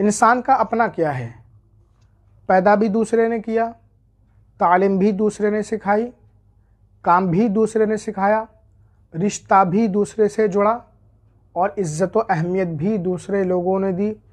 इंसान का अपना क्या है पैदा भी दूसरे ने किया तालीम भी दूसरे ने सिखाई काम भी दूसरे ने सिखाया रिश्ता भी दूसरे से जुड़ा और इज़्ज़त व अहमियत भी दूसरे लोगों ने दी